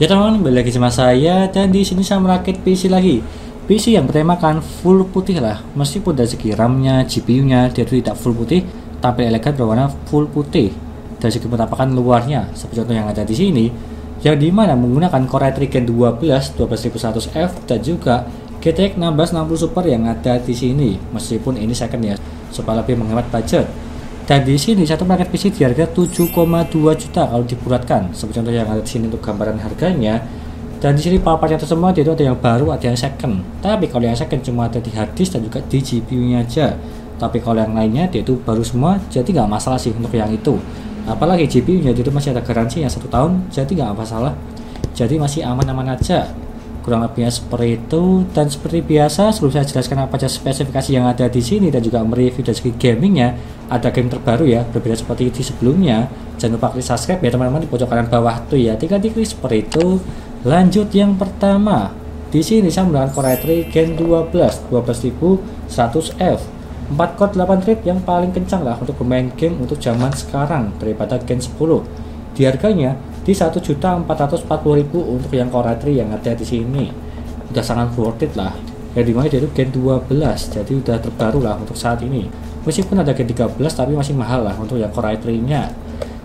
Ya teman-teman, balik lagi sama saya dan di sini saya merakit PC lagi. PC yang bertemakan full putih lah, meskipun dari segi RAM-nya, GPU-nya dia itu tidak full putih, tapi elegan berwarna full putih. Dari segi penampakan luarnya, seperti contoh yang ada di sini, yang dimana menggunakan Core i3 Gen 12 12100F dan juga GTX 1660 Super yang ada di sini, meskipun ini second ya, supaya lebih menghemat budget dan di sini satu paket PC di harga 7,2 juta kalau dibulatkan seperti contoh yang ada di sini untuk gambaran harganya dan di sini paparnya itu semua itu ada yang baru ada yang second tapi kalau yang second cuma ada di hard dan juga di GPU nya aja tapi kalau yang lainnya dia itu baru semua jadi nggak masalah sih untuk yang itu apalagi GPU nya itu masih ada garansi yang satu tahun jadi nggak masalah jadi masih aman-aman aja kurang lebihnya seperti itu dan seperti biasa sebelum saya jelaskan apa saja spesifikasi yang ada di sini dan juga mereview dari segi gamingnya ada game terbaru ya berbeda seperti di sebelumnya jangan lupa klik subscribe ya teman-teman di pojok kanan bawah tuh ya tinggal diklik seperti itu lanjut yang pertama di sini saya menggunakan Core i3 Gen 12 12100F 4 core 8 thread yang paling kencang lah untuk bermain game untuk zaman sekarang daripada Gen 10 di harganya di 1.440.000 untuk yang Core i3 yang ada di sini udah sangat worth it lah ya dimana dia itu Gen 12 jadi udah terbaru lah untuk saat ini meskipun ada Gen 13 tapi masih mahal lah untuk yang Core i3 nya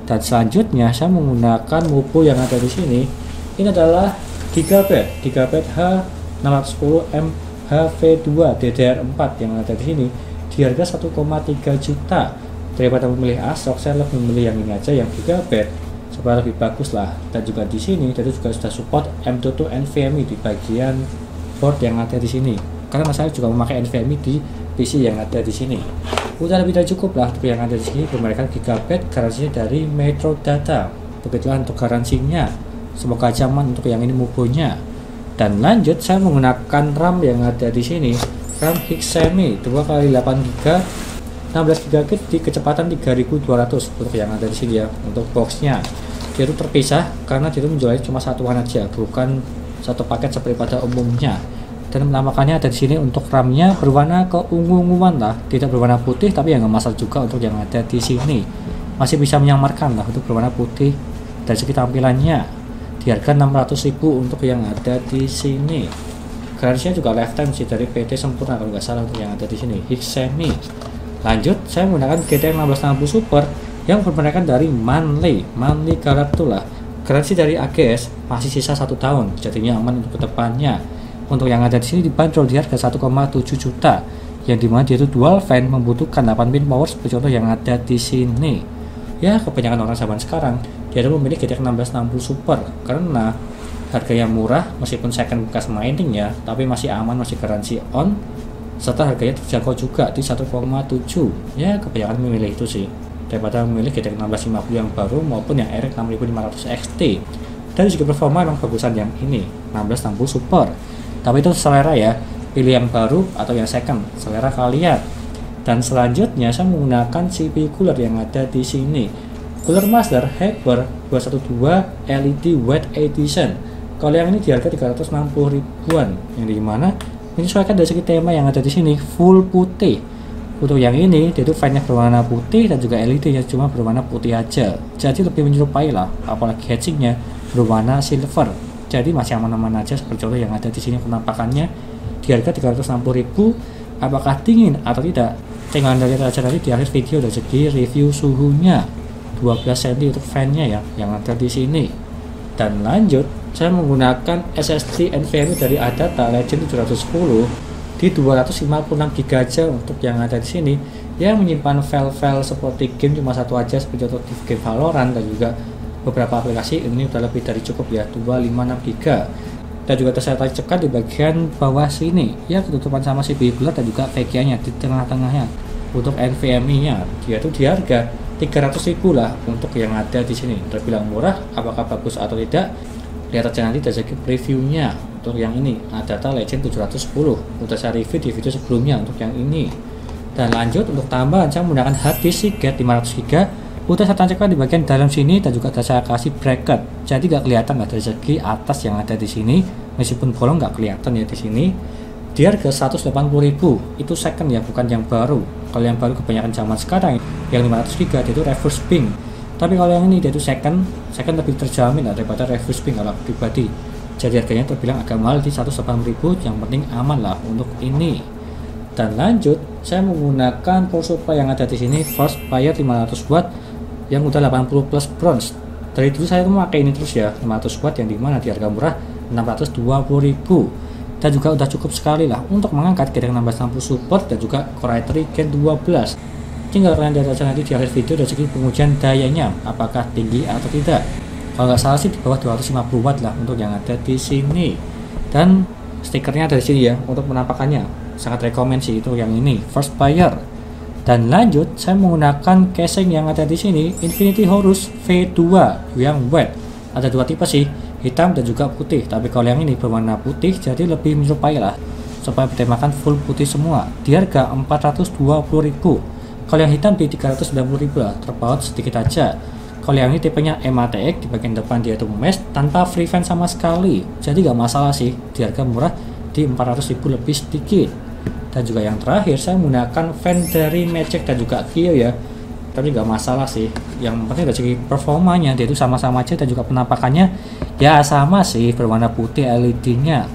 dan selanjutnya saya menggunakan MUPU yang ada di sini ini adalah Gigabyte Gigabyte H610M HV2 DDR4 yang ada di sini di harga 1,3 juta daripada memilih ASRock saya lebih memilih yang ini aja yang Gigabyte supaya lebih bagus lah dan juga di sini jadi juga sudah support M.2 NVMe di bagian port yang ada di sini karena saya juga memakai NVMe di PC yang ada di sini udah lebih dari cukup lah yang ada di sini pemerikan gigabyte garansinya dari Metro Data begitulah untuk garansinya semoga zaman untuk yang ini mubonya dan lanjut saya menggunakan RAM yang ada di sini RAM Hixemi 2 kali 8 GB 16 GB di kecepatan 3200 untuk yang ada di sini ya untuk boxnya dia terpisah karena dia menjualnya cuma satu warna aja bukan satu paket seperti pada umumnya dan menamakannya ada di sini untuk ramnya berwarna keungu-unguan lah tidak berwarna putih tapi yang nggak masalah juga untuk yang ada di sini masih bisa menyamarkan lah untuk berwarna putih dari segi tampilannya di harga 600.000 untuk yang ada di sini garansinya juga lifetime sih dari PT sempurna kalau nggak salah untuk yang ada di sini Hixemi lanjut saya menggunakan GTM 1660 Super yang berpendekan dari Manly, Manly Karabtula. Garansi dari AGS masih sisa satu tahun, jadinya aman untuk kedepannya. Untuk yang ada di sini dibanderol di harga 1,7 juta, yang dimana dia itu dual fan membutuhkan 8 pin power seperti contoh yang ada di sini. Ya, kebanyakan orang zaman sekarang dia itu memilih GTX 1660 Super karena harga yang murah meskipun second bekas mining ya, tapi masih aman, masih garansi on serta harganya terjangkau juga di 1,7 ya kebanyakan memilih itu sih daripada memilih GTX 1650 yang baru maupun yang RX 6500 XT dan juga performa memang bagusan yang ini 1660 Super tapi itu selera ya pilih yang baru atau yang second selera kalian dan selanjutnya saya menggunakan CPU cooler yang ada di sini cooler master Hyper 212 LED White Edition kalau yang ini di harga 360 ribuan yang dimana menyesuaikan dari segi tema yang ada di sini full putih untuk yang ini, dia itu nya berwarna putih dan juga led yang cuma berwarna putih aja. Jadi lebih menyerupai lah, apalagi hatchingnya berwarna silver. Jadi masih aman-aman aja seperti contoh yang ada di sini penampakannya di harga 360.000 apakah dingin atau tidak tinggal dari aja nanti di akhir video dari segi review suhunya 12 cm untuk fan-nya ya yang ada di sini dan lanjut saya menggunakan SSD NVMe dari Adata Legend 710 di 256 GB aja untuk yang ada di sini yang menyimpan file-file seperti game cuma satu aja seperti contoh di game Valorant dan juga beberapa aplikasi ini udah lebih dari cukup ya 256 GB dan juga saya cekat di bagian bawah sini ya ketutupan sama si bulat dan juga VGA nya di tengah-tengahnya untuk NVMe nya dia itu di harga 300 300.000 lah untuk yang ada di sini terbilang murah apakah bagus atau tidak di atas nanti segi previewnya untuk yang ini ada nah, data legend 710 udah saya review di video sebelumnya untuk yang ini dan lanjut untuk tambahan saya menggunakan hard disk Seagate 500 GB udah saya tancapkan di bagian dalam sini dan juga saya kasih bracket jadi nggak kelihatan nggak dari segi atas yang ada di sini meskipun bolong nggak kelihatan ya di sini di ke 180.000 itu second ya bukan yang baru kalau yang baru kebanyakan zaman sekarang yang 500 GB itu reverse ping tapi kalau yang ini yaitu second second lebih terjamin daripada reverse pink kalau pribadi jadi harganya terbilang agak mahal di 180.000 yang penting aman lah untuk ini dan lanjut saya menggunakan power supply yang ada di sini first fire 500 watt yang udah 80 plus bronze dari dulu saya memakai ini terus ya 500 watt yang dimana di harga murah 620.000 dan juga udah cukup sekali lah untuk mengangkat nambah 1660 support dan juga core i3 gen 12 tinggal kalian lihat aja nanti di akhir video dari segi pengujian dayanya apakah tinggi atau tidak kalau nggak salah sih di bawah 250 watt lah untuk yang ada di sini dan stikernya dari sini ya untuk penampakannya sangat rekomen sih itu yang ini first buyer dan lanjut saya menggunakan casing yang ada di sini Infinity Horus V2 yang wet ada dua tipe sih hitam dan juga putih tapi kalau yang ini berwarna putih jadi lebih menyerupai lah supaya bertemakan full putih semua di harga 420.000 kalau yang hitam di 390 ribu lah, terpaut sedikit aja. Kalau yang ini tipenya MATX di bagian depan dia itu mesh tanpa free fan sama sekali. Jadi nggak masalah sih di harga murah di 400 ribu lebih sedikit. Dan juga yang terakhir saya menggunakan fan dari Magic dan juga Kio ya. Tapi nggak masalah sih. Yang penting dari segi performanya dia itu sama-sama aja dan juga penampakannya ya sama sih berwarna putih LED-nya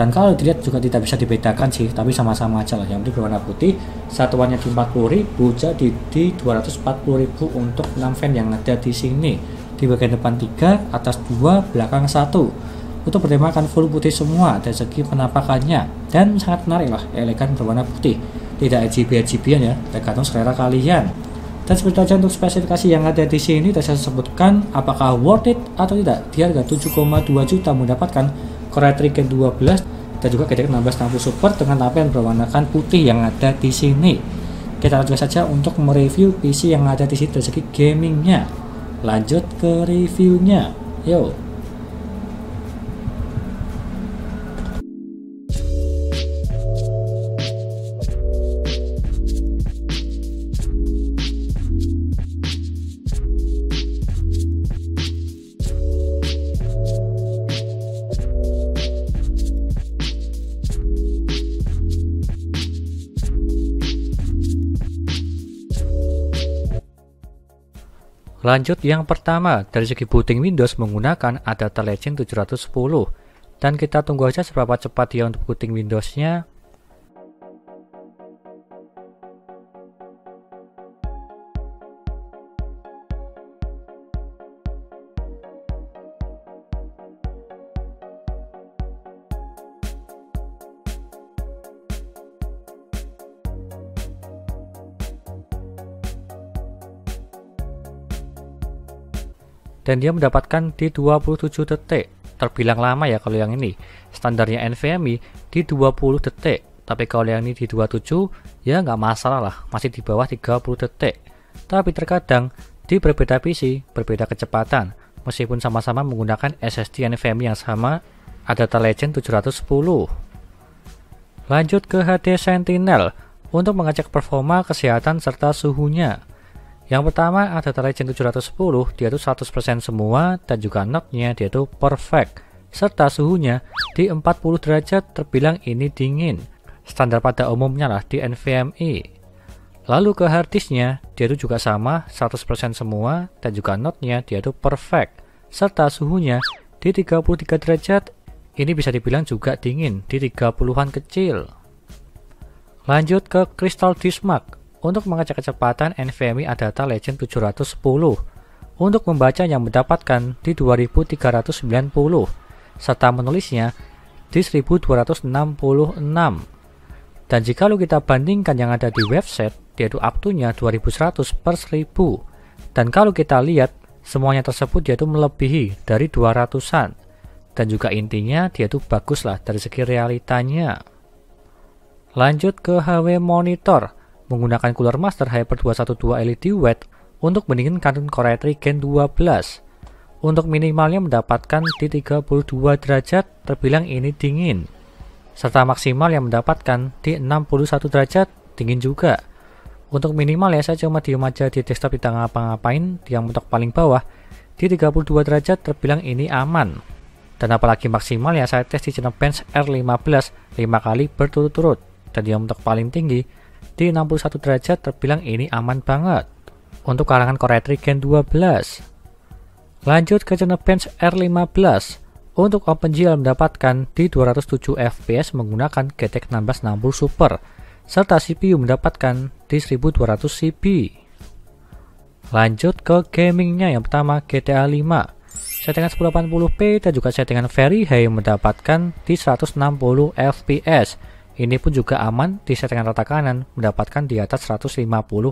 dan kalau dilihat juga tidak bisa dibedakan sih tapi sama-sama aja lah yang penting berwarna putih satuannya di 40.000 jadi di 240.000 untuk 6 fan yang ada di sini di bagian depan 3 atas 2 belakang 1 untuk bertemakan full putih semua dari segi penampakannya dan sangat menarik lah elegan berwarna putih tidak RGB RGB ya tergantung selera kalian dan seperti aja untuk spesifikasi yang ada di sini tadi saya sebutkan apakah worth it atau tidak di harga 7,2 juta mendapatkan Koretri ke-12 dan juga GTX 1660 support dengan tampilan berwarnakan putih yang ada di sini. Kita lanjut saja untuk mereview PC yang ada di sini dari segi gamingnya. Lanjut ke reviewnya. Yuk. Lanjut yang pertama, dari segi booting Windows menggunakan adapter Legend 710 dan kita tunggu aja seberapa cepat dia untuk booting Windowsnya dan dia mendapatkan di 27 detik. Terbilang lama ya kalau yang ini. Standarnya NVMe di 20 detik, tapi kalau yang ini di 27 ya nggak masalah lah, masih di bawah 30 detik. Tapi terkadang di berbeda PC, berbeda kecepatan, meskipun sama-sama menggunakan SSD NVMe yang sama, ada Legend 710. Lanjut ke HD Sentinel untuk mengecek performa, kesehatan, serta suhunya. Yang pertama ada Legend 710, dia itu 100% semua dan juga notnya dia itu perfect. Serta suhunya di 40 derajat terbilang ini dingin. Standar pada umumnya lah di NVMe. Lalu ke harddisknya, dia itu juga sama 100% semua dan juga notnya dia itu perfect. Serta suhunya di 33 derajat ini bisa dibilang juga dingin di 30-an kecil. Lanjut ke Crystal Dismark untuk mengecek kecepatan NVMe Adata Legend 710 untuk membaca yang mendapatkan di 2390 serta menulisnya di 1266 dan jika lo kita bandingkan yang ada di website yaitu up-nya 2100 per 1000 dan kalau kita lihat semuanya tersebut yaitu melebihi dari 200an dan juga intinya dia itu bagus lah dari segi realitanya lanjut ke HW monitor menggunakan cooler master Hyper 212 LED Wet untuk mendinginkan Core i3 Gen 12. Untuk minimalnya mendapatkan di 32 derajat terbilang ini dingin, serta maksimal yang mendapatkan di 61 derajat dingin juga. Untuk minimal ya saya cuma diem aja di desktop tengah apa ngapain di yang mentok paling bawah, di 32 derajat terbilang ini aman. Dan apalagi maksimal ya saya tes di Cinebench R15 5 kali berturut-turut, dan yang mentok paling tinggi di 61 derajat terbilang ini aman banget untuk kalangan Core i Gen 12. Lanjut ke Cinebench R15 untuk OpenGL mendapatkan di 207 fps menggunakan GTX 1660 Super serta CPU mendapatkan di 1200 cp Lanjut ke gamingnya yang pertama GTA 5 settingan 1080p dan juga settingan very high mendapatkan di 160 fps ini pun juga aman di settingan rata kanan, mendapatkan di atas 150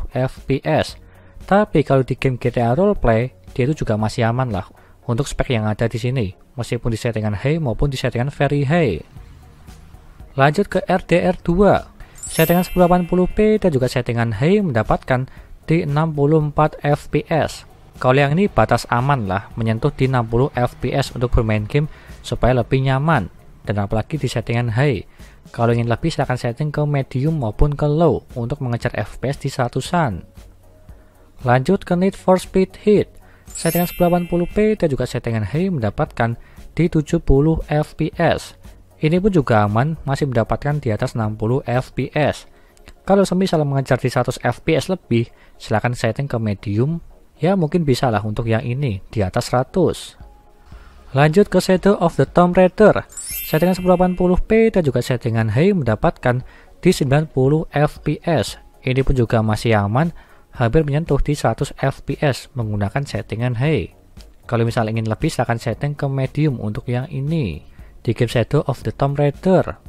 fps. Tapi kalau di game GTA Roleplay, dia itu juga masih aman lah untuk spek yang ada di sini, meskipun di settingan high maupun di settingan very high. Lanjut ke RDR2, settingan 1080p dan juga settingan high mendapatkan di 64 fps. Kalau yang ini batas aman lah, menyentuh di 60 fps untuk bermain game supaya lebih nyaman dan apalagi di settingan high kalau ingin lebih silahkan setting ke medium maupun ke low untuk mengejar FPS di seratusan. Lanjut ke Need for Speed Heat. Settingan 1080p dan juga settingan high mendapatkan di 70 fps. Ini pun juga aman, masih mendapatkan di atas 60 fps. Kalau semisal mengejar di 100 fps lebih, silahkan setting ke medium. Ya mungkin bisalah untuk yang ini, di atas 100. Lanjut ke Shadow of the Tomb Raider. Settingan 1080p dan juga settingan high mendapatkan di 90 fps. Ini pun juga masih aman, hampir menyentuh di 100 fps menggunakan settingan high. Kalau misal ingin lebih, silahkan setting ke medium untuk yang ini, di game Shadow of the Tomb Raider.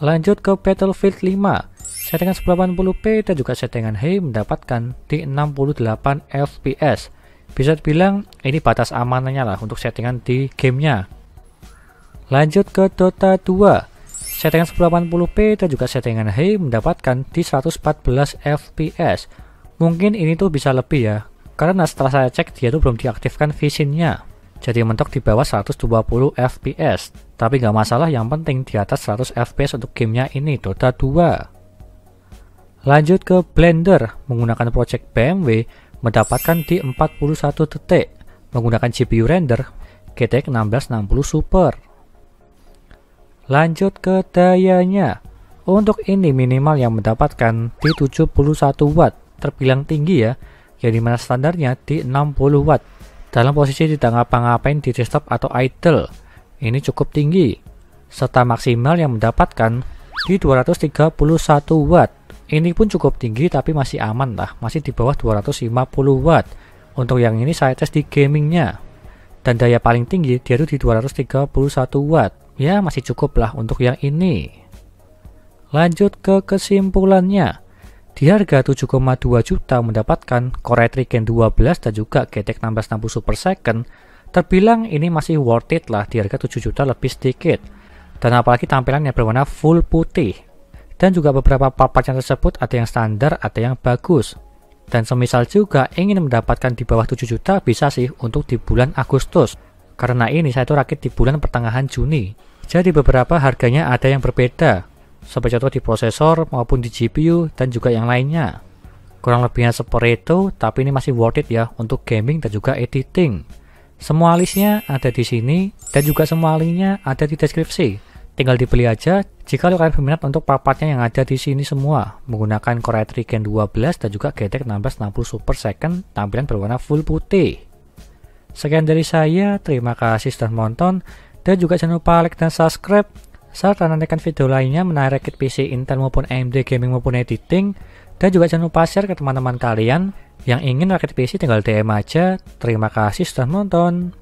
Lanjut ke Battlefield 5. Settingan 1080p dan juga settingan high mendapatkan di 68 fps. Bisa dibilang ini batas amanannya lah untuk settingan di gamenya. Lanjut ke Dota 2. Settingan 1080p dan juga settingan high mendapatkan di 114 fps. Mungkin ini tuh bisa lebih ya, karena setelah saya cek dia tuh belum diaktifkan visionnya. Jadi mentok di bawah 120 fps. Tapi nggak masalah, yang penting di atas 100 fps untuk gamenya ini Dota 2. Lanjut ke Blender, menggunakan Project BMW mendapatkan di 41 detik. Menggunakan GPU render GTX 1660 Super. Lanjut ke dayanya. Untuk ini minimal yang mendapatkan di 71 watt, terbilang tinggi ya, yang dimana standarnya di 60 watt. Dalam posisi tidak ngapa-ngapain di desktop atau idle, ini cukup tinggi. Serta maksimal yang mendapatkan di 231 watt. Ini pun cukup tinggi tapi masih aman lah, masih di bawah 250 watt. Untuk yang ini saya tes di gamingnya. Dan daya paling tinggi dia itu di 231 watt. Ya, masih cukup lah untuk yang ini. Lanjut ke kesimpulannya. Di harga 7,2 juta mendapatkan Core i3 Gen 12 dan juga GTX 1660 e Super second, terbilang ini masih worth it lah di harga 7 juta lebih sedikit. Dan apalagi tampilannya berwarna full putih. Dan juga beberapa part yang tersebut ada yang standar, ada yang bagus. Dan semisal juga ingin mendapatkan di bawah 7 juta bisa sih untuk di bulan Agustus. Karena ini saya itu rakit di bulan pertengahan Juni. Jadi beberapa harganya ada yang berbeda, sampai contoh di prosesor maupun di GPU dan juga yang lainnya. Kurang lebihnya seperti itu, tapi ini masih worth it ya untuk gaming dan juga editing. Semua listnya ada di sini dan juga semua linknya ada di deskripsi. Tinggal dibeli aja jika kalian berminat untuk papatnya yang ada di sini semua menggunakan Core i3 Gen 12 dan juga GTX 1660 Super Second tampilan berwarna full putih. Sekian dari saya, terima kasih sudah menonton. Dan juga jangan lupa like dan subscribe serta nantikan video lainnya menarik kit PC Intel maupun AMD gaming maupun editing dan juga jangan lupa share ke teman-teman kalian yang ingin rakit PC tinggal DM aja. Terima kasih sudah menonton.